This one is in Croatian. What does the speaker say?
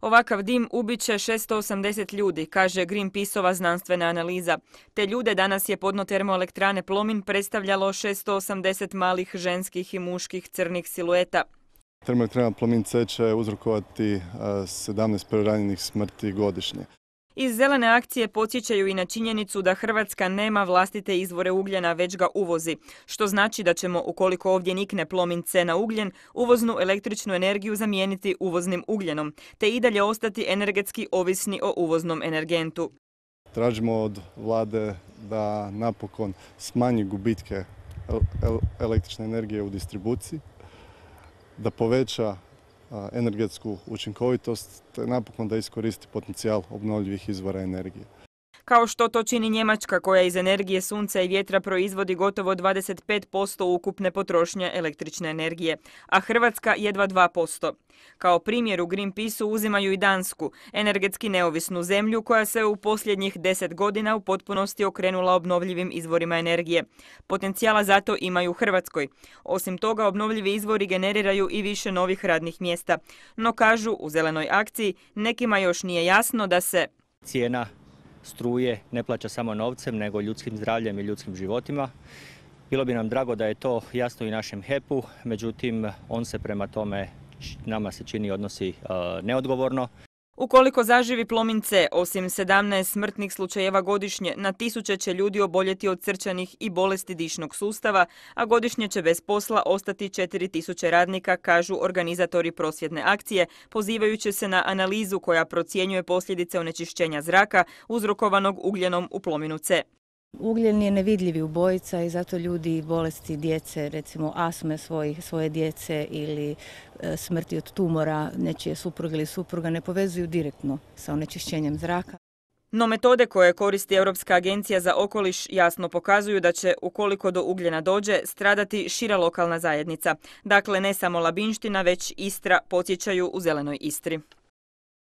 Ovakav dim ubiće 680 ljudi, kaže Pisova znanstvena analiza. Te ljude danas je podno termoelektrane Plomin predstavljalo 680 malih ženskih i muških crnih silueta. Termoelektrana Plomin C će uzrokovati 17 eh, preranjenih smrti godišnje. Iz zelene akcije podsjećaju i na činjenicu da Hrvatska nema vlastite izvore ugljena, već ga uvozi, što znači da ćemo, ukoliko ovdje nikne plomin C na ugljen, uvoznu električnu energiju zamijeniti uvoznim ugljenom, te i dalje ostati energetski ovisni o uvoznom energentu. Tražimo od vlade da napokon smanji gubitke električne energije u distribuciji, da poveća energetsku učinkovitost te napokon da iskoristi potencijal obnovljivih izvora energije kao što to čini Njemačka koja iz energije sunca i vjetra proizvodi gotovo 25% ukupne potrošnje električne energije, a Hrvatska jedva 2%. Kao primjer u Greenpeaceu uzimaju i Dansku, energetski neovisnu zemlju koja se u posljednjih 10 godina u potpunosti okrenula obnovljivim izvorima energije. Potencijala zato imaju u Hrvatskoj. Osim toga, obnovljivi izvori generiraju i više novih radnih mjesta. No kažu u zelenoj akciji, nekima još nije jasno da se cijena struje ne plaća samo novcem, nego ljudskim zdravljem i ljudskim životima. Bilo bi nam drago da je to jasno i našem HEP-u, međutim on se prema tome nama se čini odnosi e, neodgovorno. Ukoliko zaživi plomin C, osim 17 smrtnih slučajeva godišnje, na tisuće će ljudi oboljeti od srčanih i bolesti dišnog sustava, a godišnje će bez posla ostati 4000 radnika, kažu organizatori prosvjedne akcije, pozivajući se na analizu koja procjenjuje posljedice onečišćenja zraka uzrokovanog ugljenom u plominu C. Ugljen je nevidljivi ubojica i zato ljudi bolesti djece, recimo asme svoje djece ili e, smrti od tumora nečije supruge ili supruga ne povezuju direktno sa onečišćenjem zraka. No metode koje koristi Europska agencija za okoliš jasno pokazuju da će, ukoliko do ugljena dođe, stradati šira lokalna zajednica. Dakle, ne samo Labinština, već Istra podsjećaju u Zelenoj Istri.